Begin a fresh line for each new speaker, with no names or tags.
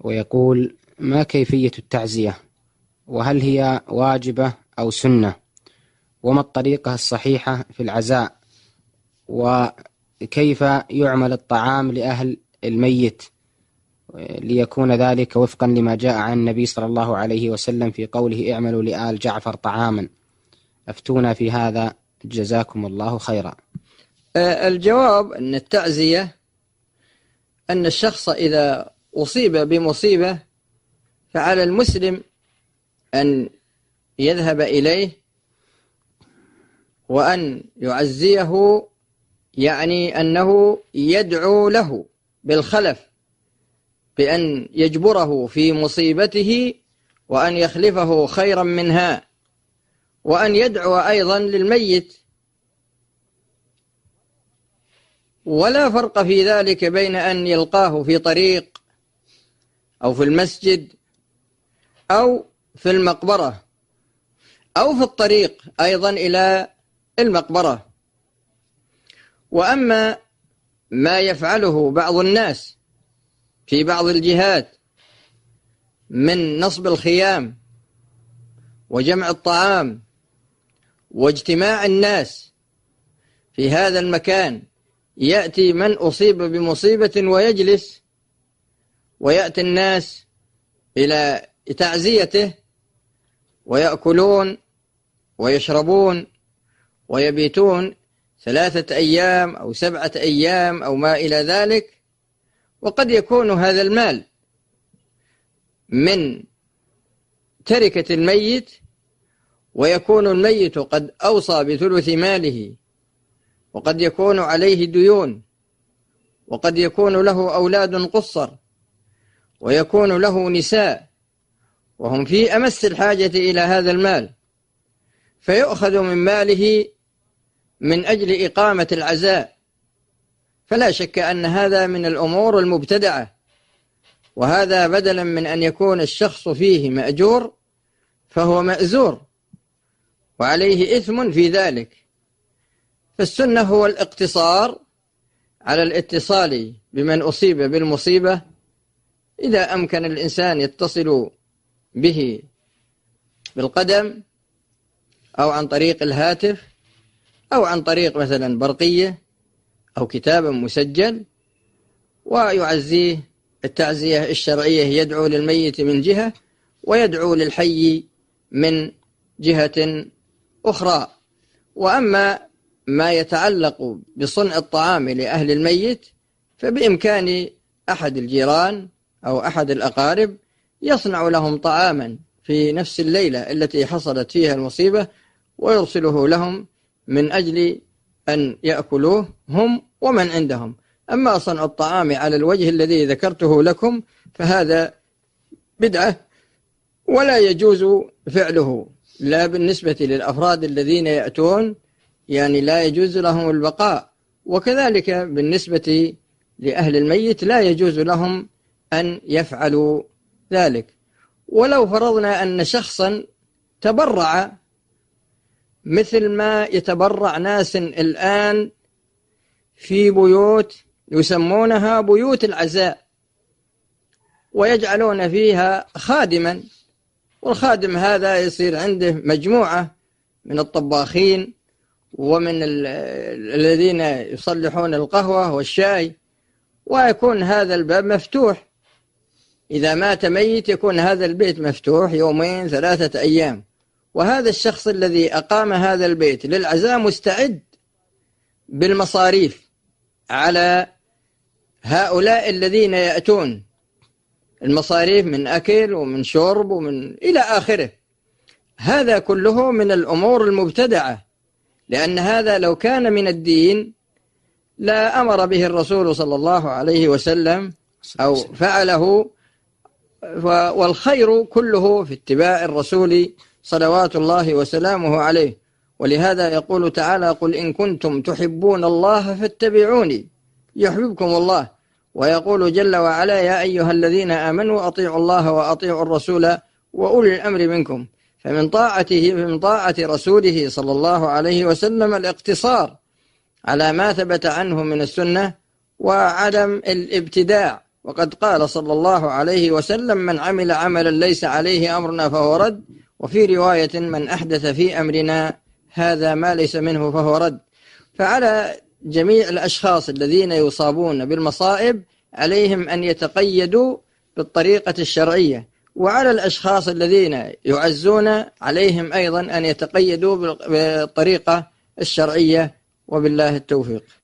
ويقول ما كيفية التعزية وهل هي واجبة أو سنة وما الطريقة الصحيحة في العزاء وكيف يعمل الطعام لأهل الميت ليكون ذلك وفقا لما جاء عن النبي صلى الله عليه وسلم في قوله اعملوا لآل جعفر طعاما أفتونا في هذا جزاكم الله خيرا آه، الجواب أن التعزية أن الشخص إذا أصيب بمصيبة فعلى المسلم أن يذهب إليه وأن يعزيه يعني أنه يدعو له بالخلف بأن يجبره في مصيبته وأن يخلفه خيرا منها وأن يدعو أيضا للميت ولا فرق في ذلك بين أن يلقاه في طريق أو في المسجد أو في المقبرة أو في الطريق أيضا إلى المقبرة وأما ما يفعله بعض الناس في بعض الجهات من نصب الخيام وجمع الطعام واجتماع الناس في هذا المكان يأتي من أصيب بمصيبة ويجلس ويأتي الناس إلى تعزيته ويأكلون ويشربون ويبيتون ثلاثة أيام أو سبعة أيام أو ما إلى ذلك وقد يكون هذا المال من تركة الميت ويكون الميت قد أوصى بثلث ماله وقد يكون عليه ديون وقد يكون له أولاد قصر ويكون له نساء وهم في أمس الحاجة إلى هذا المال فيؤخذ من ماله من أجل إقامة العزاء فلا شك أن هذا من الأمور المبتدعة وهذا بدلا من أن يكون الشخص فيه مأجور فهو مأزور وعليه إثم في ذلك فالسنة هو الاقتصار على الاتصال بمن أصيب بالمصيبة إذا أمكن الإنسان يتصل به بالقدم أو عن طريق الهاتف أو عن طريق مثلا برقية أو كتابا مسجل ويعزيه التعزية الشرعية يدعو للميت من جهة ويدعو للحي من جهة أخرى وأما ما يتعلق بصنع الطعام لأهل الميت فبإمكان أحد الجيران أو أحد الأقارب يصنع لهم طعاما في نفس الليلة التي حصلت فيها المصيبة ويرسله لهم من أجل أن يأكلوه هم ومن عندهم أما صنع الطعام على الوجه الذي ذكرته لكم فهذا بدعة ولا يجوز فعله لا بالنسبة للأفراد الذين يأتون يعني لا يجوز لهم البقاء وكذلك بالنسبة لأهل الميت لا يجوز لهم أن يفعلوا ذلك ولو فرضنا أن شخصا تبرع مثل ما يتبرع ناس الآن في بيوت يسمونها بيوت العزاء ويجعلون فيها خادما والخادم هذا يصير عنده مجموعة من الطباخين ومن الذين يصلحون القهوة والشاي ويكون هذا الباب مفتوح إذا مات ميت يكون هذا البيت مفتوح يومين ثلاثة أيام وهذا الشخص الذي أقام هذا البيت للعزاء مستعد بالمصاريف على هؤلاء الذين يأتون المصاريف من أكل ومن شرب ومن إلى آخره هذا كله من الأمور المبتدعة لأن هذا لو كان من الدين لا أمر به الرسول صلى الله عليه وسلم أو فعله والخير كله في اتباع الرسول صلوات الله وسلامه عليه ولهذا يقول تعالى قل إن كنتم تحبون الله فاتبعوني يحببكم الله ويقول جل وعلا يا أيها الذين آمنوا أطيعوا الله وأطيعوا الرسول وأولي الأمر منكم فمن طاعته من طاعة رسوله صلى الله عليه وسلم الاقتصار على ما ثبت عنه من السنة وعدم الابتداع وقد قال صلى الله عليه وسلم من عمل عملا ليس عليه أمرنا فهو رد وفي رواية من أحدث في أمرنا هذا ما ليس منه فهو رد فعلى جميع الأشخاص الذين يصابون بالمصائب عليهم أن يتقيدوا بالطريقة الشرعية وعلى الأشخاص الذين يعزون عليهم أيضا أن يتقيدوا بالطريقة الشرعية وبالله التوفيق